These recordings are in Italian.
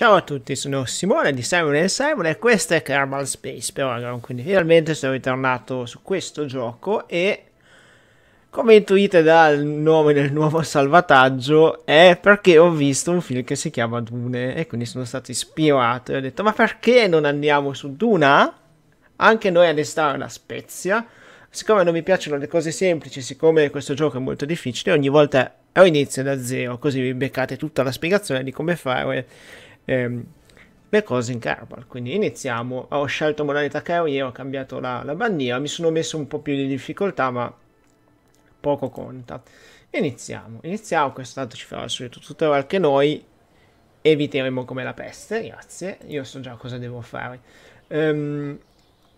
Ciao a tutti, sono Simone di Simon e Simon e questo è Kerbal Space Program, quindi finalmente sono ritornato su questo gioco e come intuite dal nome del nuovo salvataggio è perché ho visto un film che si chiama Dune e quindi sono stato ispirato e ho detto ma perché non andiamo su Duna? Anche noi ad estare una spezia, siccome non mi piacciono le cose semplici, siccome questo gioco è molto difficile, ogni volta o inizio da zero, così vi beccate tutta la spiegazione di come fare ehm, le cose in Carbal. Quindi iniziamo, ho scelto modalità carriera, ho cambiato la, la bandiera, mi sono messo un po' più di difficoltà ma poco conta. Iniziamo, iniziamo, questo tanto ci farà il tutto tutorial che noi eviteremo come la peste, grazie, io so già cosa devo fare. Ehm,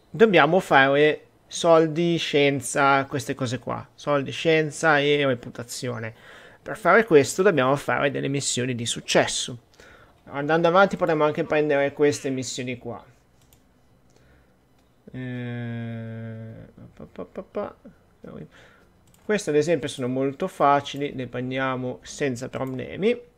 dobbiamo fare soldi, scienza, queste cose qua, soldi, scienza e reputazione. Per fare questo dobbiamo fare delle missioni di successo andando avanti potremmo anche prendere queste missioni qua. Eh, Queste ad esempio sono molto facili, le prendiamo senza problemi.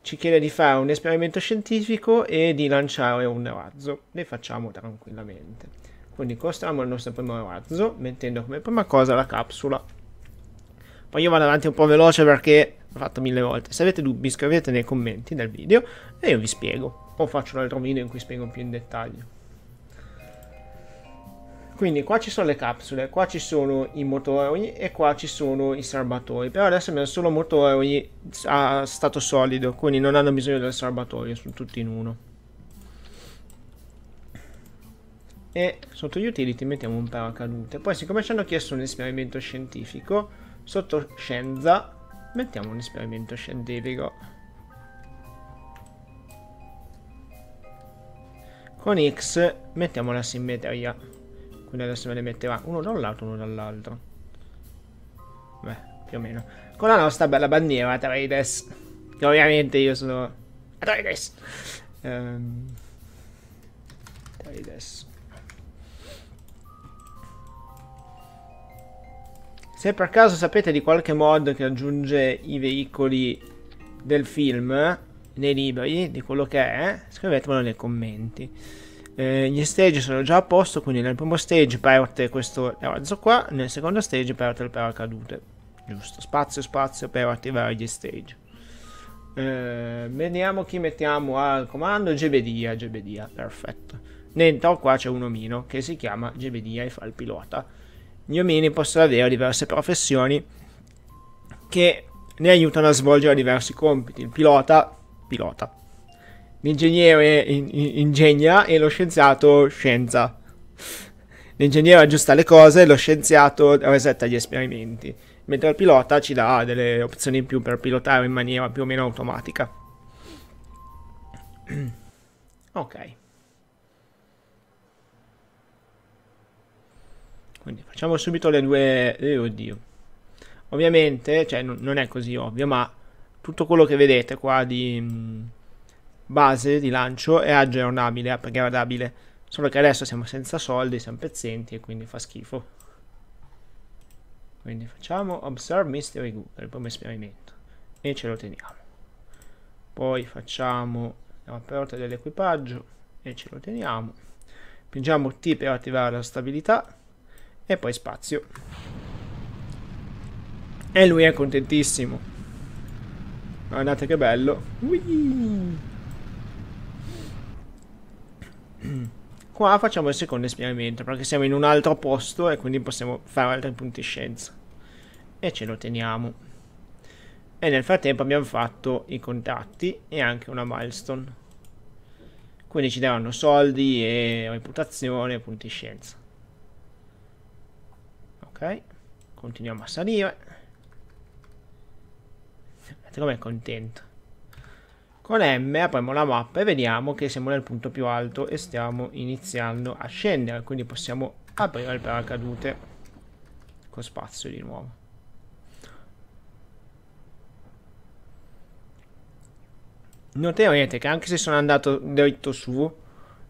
Ci chiede di fare un esperimento scientifico e di lanciare un razzo. Le facciamo tranquillamente. Quindi costruiamo il nostro primo razzo mettendo come prima cosa la capsula. Poi io vado avanti un po' veloce perché fatto mille volte. Se avete dubbi scrivete nei commenti del video e io vi spiego. O faccio un altro video in cui spiego più in dettaglio. Quindi qua ci sono le capsule, qua ci sono i motori e qua ci sono i serbatoi. Però adesso abbiamo solo motori a stato solido, quindi non hanno bisogno del serbatoio, sono tutti in uno. E sotto gli utility mettiamo un paracadute. Poi siccome ci hanno chiesto un esperimento scientifico, sotto scienza Mettiamo un esperimento scientifico. Con X mettiamo la simmetria. Quindi adesso me ne metterà uno da un lato e uno dall'altro. Beh, più o meno. Con la nostra bella bandiera, Atreides. Che ovviamente io sono... Atreides! Um, Atreides. Se per caso sapete di qualche mod che aggiunge i veicoli del film nei libri, di quello che è, scrivetemelo nei commenti. Eh, gli stage sono già a posto, quindi nel primo stage parte questo razzo qua, nel secondo stage parte il paracadute. Giusto, spazio spazio per attivare gli stage. Eh, vediamo chi mettiamo al comando, Gebedia, Gebedia, perfetto. Dentro qua c'è un omino che si chiama Gebedia e fa il pilota gli omini possono avere diverse professioni che ne aiutano a svolgere diversi compiti. Il pilota, pilota. L'ingegnere ingegna e lo scienziato scienza. L'ingegnere aggiusta le cose e lo scienziato resetta gli esperimenti, mentre il pilota ci dà delle opzioni in più per pilotare in maniera più o meno automatica. Ok. Quindi facciamo subito le due... Eh, oddio. Ovviamente, cioè, non è così ovvio, ma tutto quello che vedete qua di mh, mm, base di lancio è aggiornabile, è upgradabile. Solo che adesso siamo senza soldi, siamo pezzenti e quindi fa schifo. Quindi facciamo Observe Mystery Google come esperimento e ce lo teniamo. Poi facciamo la porta dell'equipaggio e ce lo teniamo. Pingiamo T per attivare la stabilità e poi spazio. E lui è contentissimo. Guardate che bello. Whee! Qua facciamo il secondo esperimento perché siamo in un altro posto e quindi possiamo fare altri punti scienza. E ce lo teniamo. E nel frattempo abbiamo fatto i contatti e anche una milestone. Quindi ci daranno soldi e reputazione e scienza. Ok, continuiamo a salire. Vedete com'è contento. Con M apriamo la mappa e vediamo che siamo nel punto più alto e stiamo iniziando a scendere, quindi possiamo aprire il paracadute con spazio di nuovo. Noterete che anche se sono andato dritto su,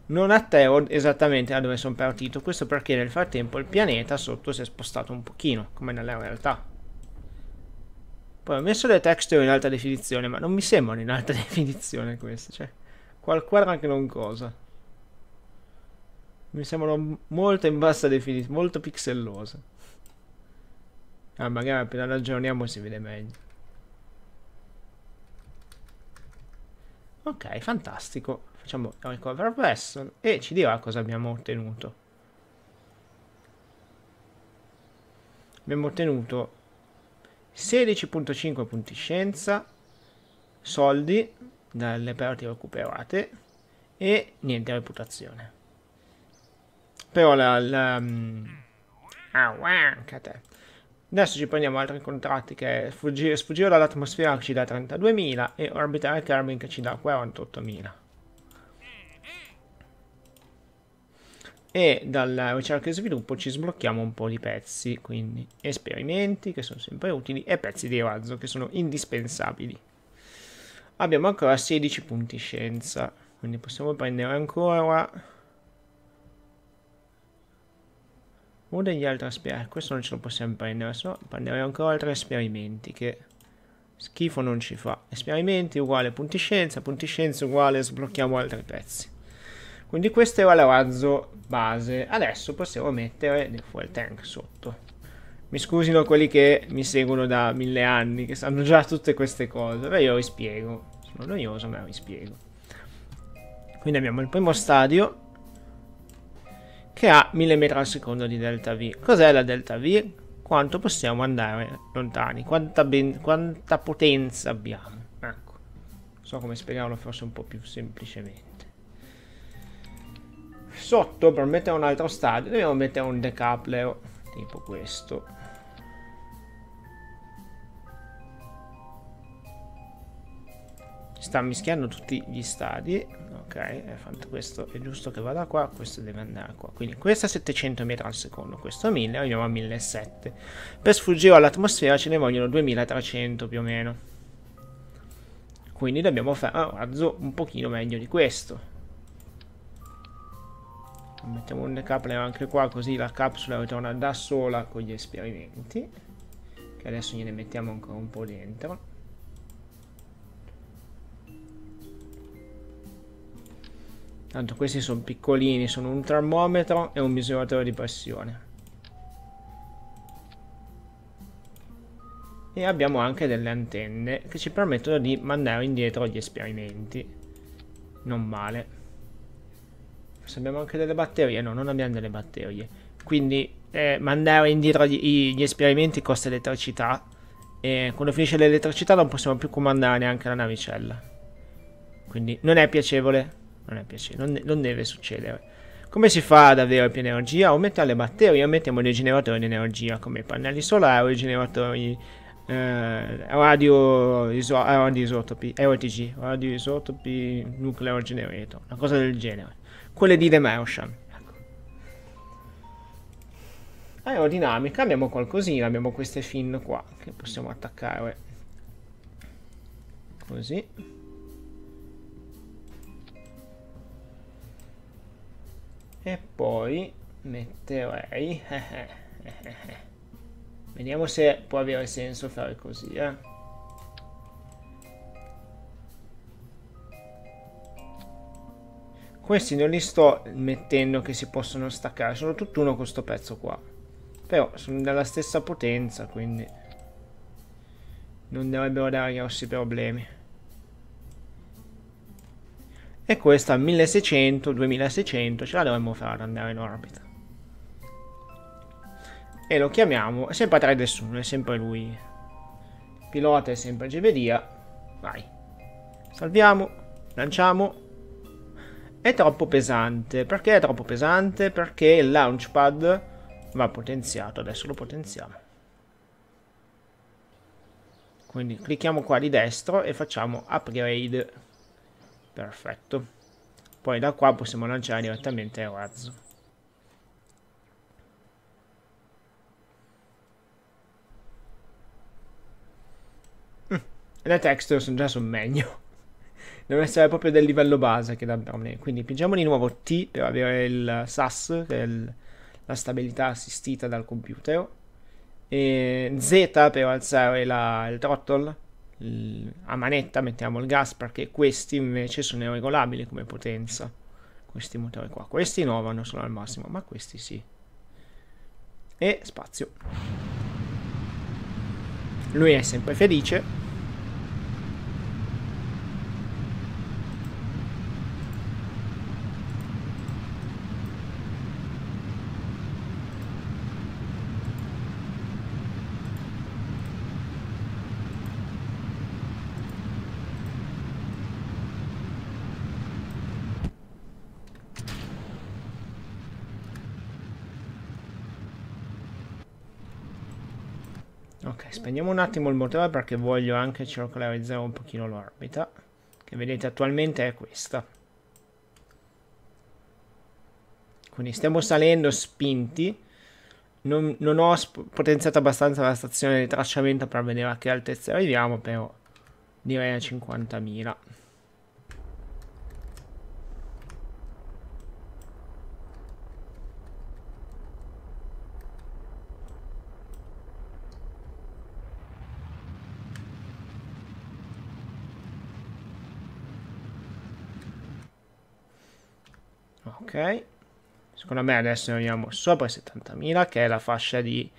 non atterro esattamente da dove sono partito, questo perché nel frattempo il pianeta sotto si è spostato un pochino, come nella realtà. Poi ho messo le texture in alta definizione, ma non mi sembrano in alta definizione queste, cioè qualquera che non cosa. Mi sembrano molto in bassa definizione, molto pixellose. Ah, magari appena ragioniamo si vede meglio. Ok, fantastico. Facciamo recover vessel e ci dirà cosa abbiamo ottenuto. Abbiamo ottenuto 16.5 punti scienza, soldi dalle parti recuperate e niente reputazione. Però la... la um... Ah, wow, anche a te. Adesso ci prendiamo altri contratti che sfuggire, sfuggire dall'atmosfera ci dà 32.000 e orbitare Kerbin che ci dà 48.000. E dal ricerca e sviluppo ci sblocchiamo un po' di pezzi, quindi esperimenti che sono sempre utili e pezzi di razzo che sono indispensabili. Abbiamo ancora 16 punti scienza, quindi possiamo prendere ancora O degli altri esperimenti. Eh, questo non ce lo possiamo prendere, se no prenderemo ancora altri esperimenti che schifo non ci fa. Esperimenti uguale punti scienza, punti scienza uguale sblocchiamo altri pezzi. Quindi questo era il razzo base. Adesso possiamo mettere del fuel tank sotto. Mi scusino quelli che mi seguono da mille anni, che sanno già tutte queste cose. Beh, io vi spiego. Sono noioso, ma vi spiego. Quindi abbiamo il primo stadio, che ha 1000 metri al secondo di delta V. Cos'è la delta V? Quanto possiamo andare lontani? Quanta, ben, quanta potenza abbiamo? Ecco, so come spiegarlo forse un po' più semplicemente. Sotto, per mettere un altro stadio, dobbiamo mettere un decoupler tipo questo. sta mischiando tutti gli stadi ok è fatto questo è giusto che vada qua questo deve andare qua quindi questo a 700 metri al secondo questo 1000 andiamo a 1700 per sfuggire all'atmosfera ce ne vogliono 2300 più o meno quindi dobbiamo fare ah, un razzo un pochino meglio di questo mettiamo un decapler anche qua così la capsula ritorna da sola con gli esperimenti che adesso gliene mettiamo ancora un po' dentro Tanto questi sono piccolini, sono un termometro e un misuratore di pressione. E abbiamo anche delle antenne che ci permettono di mandare indietro gli esperimenti. Non male. Forse abbiamo anche delle batterie? No, non abbiamo delle batterie. Quindi eh, mandare indietro gli, gli esperimenti costa elettricità. E quando finisce l'elettricità non possiamo più comandare neanche la navicella. Quindi non è piacevole non, non, non deve succedere. Come si fa ad avere più energia? Aumenta le batterie, mettiamo dei generatori di energia come i pannelli solari, o i generatori eh, radio, iso, eh, radioisotopi, RTG, eh, radioisotopi nuclear generator, una cosa del genere. Quelle di The Martian. Ecco. Aerodinamica, abbiamo qualcosina, abbiamo queste fin qua che possiamo attaccare. Così. e poi metterei vediamo se può avere senso fare così eh. questi non li sto mettendo che si possono staccare sono tutt'uno questo pezzo qua però sono della stessa potenza quindi non dovrebbero dare grossi problemi e questa 1600-2600 ce la dovremmo fare andare in orbita. E lo chiamiamo, è sempre a nessuno, è sempre lui. Pilota è sempre Gevedia. Vai. Salviamo, lanciamo. È troppo pesante. Perché è troppo pesante? Perché il launchpad va potenziato, adesso lo potenziamo. Quindi clicchiamo qua di destro e facciamo upgrade. Perfetto. Poi da qua possiamo lanciare direttamente il razzo. Mm, le texture sono già sul meglio. Deve essere proprio del livello base che dobbiamo avere. Quindi pingiamo di nuovo T per avere il SAS, che è il, la stabilità assistita dal computer. E Z per alzare la, il throttle Mm, a manetta mettiamo il gas perché questi invece sono regolabili come potenza questi motori qua questi no vanno solo al massimo ma questi sì e spazio lui è sempre felice Ok, spegniamo un attimo il motore perché voglio anche circolarizzare un pochino l'orbita, che vedete attualmente è questa. Quindi stiamo salendo spinti. Non, non ho potenziato abbastanza la stazione di tracciamento per vedere a che altezza arriviamo, però direi a 50.000. secondo me adesso andiamo sopra i 70.000 che è la fascia di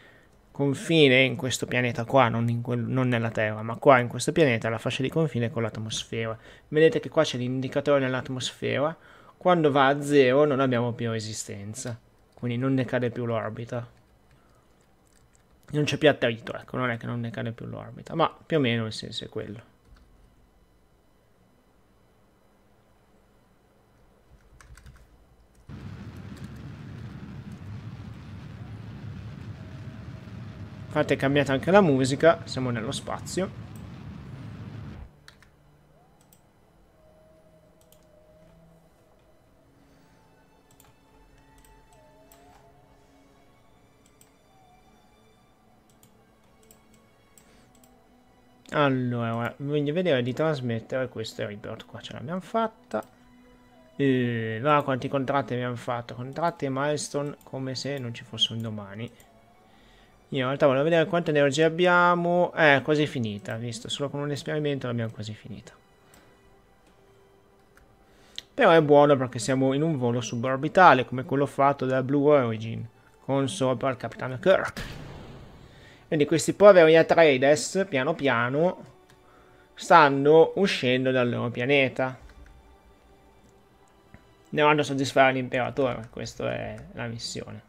confine in questo pianeta qua, non, quel, non, nella Terra, ma qua in questo pianeta la fascia di confine con l'atmosfera. Vedete che qua c'è l'indicatore nell'atmosfera, quando va a zero non abbiamo più resistenza, quindi non ne cade più l'orbita. Non c'è più atterrito, ecco, non è che non ne cade più l'orbita, ma più o meno il senso è quello. Infatti è cambiata anche la musica, siamo nello spazio. Allora, voglio vedere di trasmettere questo report qua, ce l'abbiamo fatta. E quanti contratti abbiamo fatto? Contratti e milestone come se non ci fossero domani. Io in realtà volevo vedere quanta energia abbiamo. Eh, quasi finita, visto. Solo con un esperimento l'abbiamo quasi finita. Però è buono perché siamo in un volo suborbitale, come quello fatto da Blue Origin, con sopra il Capitano Kirk. Quindi questi poveri Atreides, piano piano, stanno uscendo dal loro pianeta. Ne vanno a soddisfare l'imperatore, questa è la missione.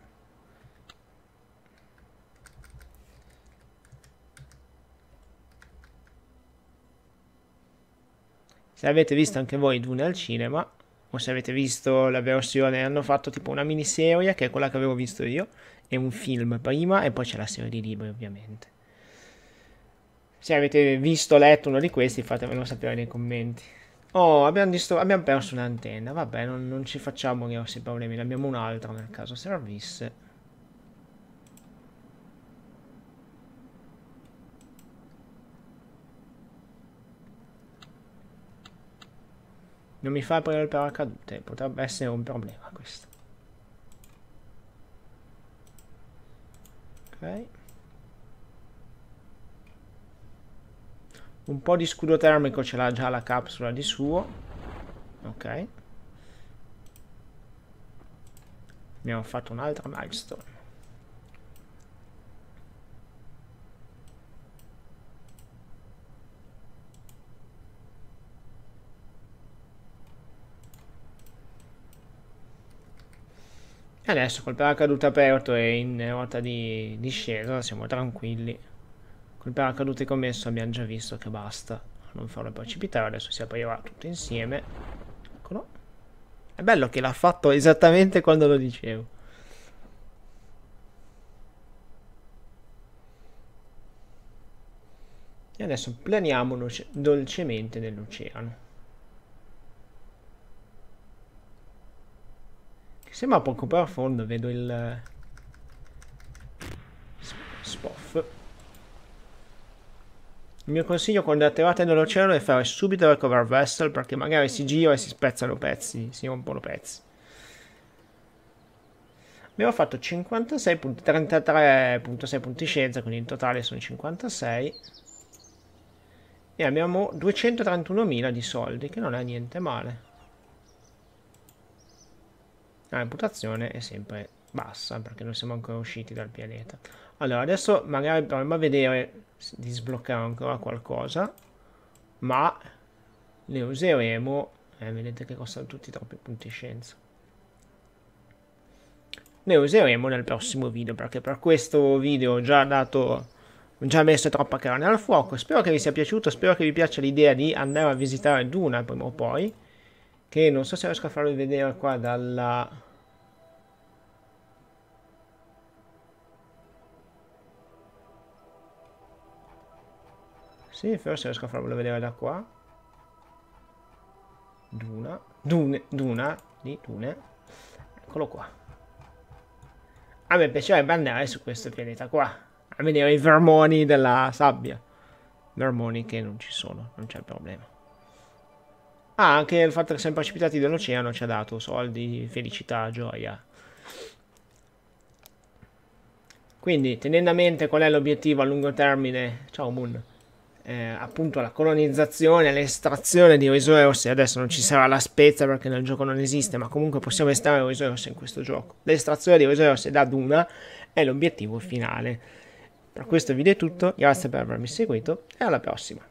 Se avete visto anche voi Dune al cinema, o se avete visto la versione, hanno fatto tipo una miniserie che è quella che avevo visto io, e un film prima, e poi c'è la serie di libri ovviamente. Se avete visto o letto uno di questi, fatemelo sapere nei commenti. Oh, abbiamo, distor- abbiamo perso un'antenna. Vabbè, non, non, ci facciamo grossi problemi. Ne abbiamo un'altra nel caso servisse. Non mi fa aprire il paracadute, potrebbe essere un problema questo. Ok. Un po' di scudo termico ce l'ha già la capsula di suo. Ok. Abbiamo fatto un'altra milestone. Adesso col paracadute aperto e in rotta di discesa siamo tranquilli. Col paracadute commesso abbiamo già visto che basta. Non farlo precipitare, adesso si aprirà tutto insieme. Eccolo. È bello che l'ha fatto esattamente quando lo dicevo. E adesso planiamo dolcemente nell'oceano. Sembra poco profondo, vedo il... Eh, spoff. Il mio consiglio quando atterrate nell'oceano è fare subito il cover vessel perché magari si gira e si spezzano pezzi, si rompono pezzi. Abbiamo fatto 56 punti, 33.6 punti scienza, quindi in totale sono 56. E abbiamo 231.000 di soldi, che non è niente male la reputazione è sempre bassa perché non siamo ancora usciti dal pianeta. Allora, adesso magari proviamo a vedere di sbloccare ancora qualcosa, ma le useremo, eh, vedete che costano tutti troppi punti scienza. ne useremo nel prossimo video perché per questo video ho già dato ho già messo troppa carne al fuoco. Spero che vi sia piaciuto, spero che vi piaccia l'idea di andare a visitare Duna prima o poi. Che non so se riesco a farvi vedere qua dalla... Sì, forse riesco a farvelo vedere da qua. Duna. Dune. Duna. Di Dune. Eccolo qua. A me piacerebbe andare su questo pianeta qua. A vedere i vermoni della sabbia. Vermoni che non ci sono. Non c'è problema. Ah, anche il fatto che siamo precipitati dall'oceano ci ha dato soldi, felicità, gioia. Quindi, tenendo a mente qual è l'obiettivo a lungo termine, ciao Moon, eh, appunto la colonizzazione, l'estrazione di risorse, adesso non ci sarà la spezza perché nel gioco non esiste, ma comunque possiamo estrarre risorse in questo gioco. L'estrazione di risorse da Duna è l'obiettivo finale. Per questo video è tutto, grazie per avermi seguito e alla prossima.